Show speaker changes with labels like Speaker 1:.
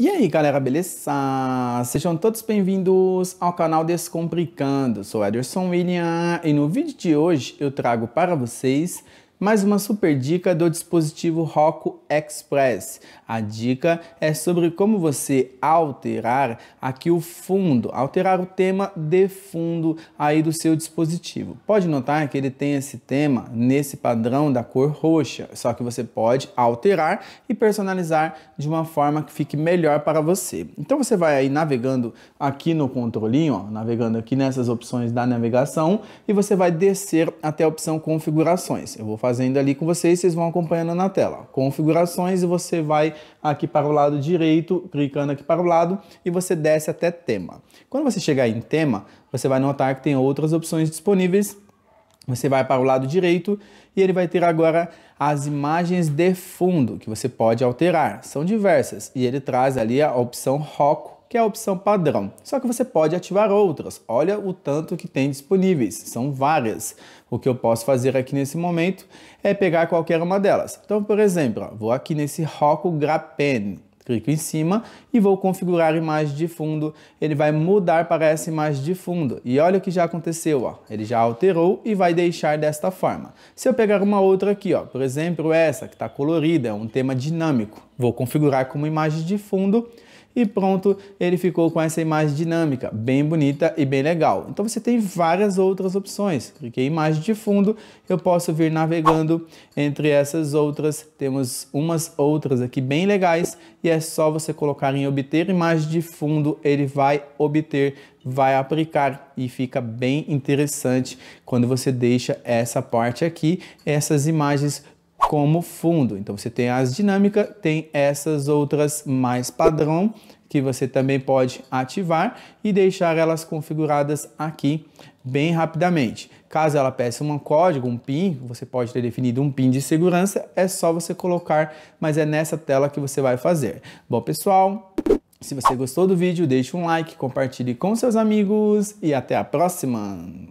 Speaker 1: E aí galera, beleza? Sejam todos bem-vindos ao canal Descomplicando. Sou Ederson William e no vídeo de hoje eu trago para vocês mais uma super dica do dispositivo Roku Express. A dica é sobre como você alterar aqui o fundo, alterar o tema de fundo aí do seu dispositivo. Pode notar que ele tem esse tema nesse padrão da cor roxa, só que você pode alterar e personalizar de uma forma que fique melhor para você. Então você vai aí navegando aqui no controlinho, ó, navegando aqui nessas opções da navegação e você vai descer até a opção configurações. Eu vou fazer fazendo ali com vocês, vocês vão acompanhando na tela. Configurações e você vai aqui para o lado direito, clicando aqui para o lado e você desce até tema. Quando você chegar em tema, você vai notar que tem outras opções disponíveis você vai para o lado direito e ele vai ter agora as imagens de fundo que você pode alterar. São diversas e ele traz ali a opção Rock que é a opção padrão. Só que você pode ativar outras. Olha o tanto que tem disponíveis, são várias. O que eu posso fazer aqui nesse momento é pegar qualquer uma delas. Então, por exemplo, ó, vou aqui nesse Roku Grapen, clico em cima e vou configurar imagem de fundo. Ele vai mudar para essa imagem de fundo. E olha o que já aconteceu, ó. Ele já alterou e vai deixar desta forma. Se eu pegar uma outra aqui, ó, por exemplo, essa que está colorida, é um tema dinâmico. Vou configurar como imagem de fundo e pronto, ele ficou com essa imagem dinâmica, bem bonita e bem legal. Então você tem várias outras opções. Cliquei em imagem de fundo, eu posso vir navegando entre essas outras. Temos umas outras aqui bem legais e é só você colocar em obter imagem de fundo, ele vai obter, vai aplicar e fica bem interessante quando você deixa essa parte aqui, essas imagens como fundo. Então você tem as dinâmicas, tem essas outras mais padrão que você também pode ativar e deixar elas configuradas aqui bem rapidamente. Caso ela peça um código, um PIN, você pode ter definido um PIN de segurança, é só você colocar, mas é nessa tela que você vai fazer. Bom, pessoal, se você gostou do vídeo, deixe um like, compartilhe com seus amigos e até a próxima!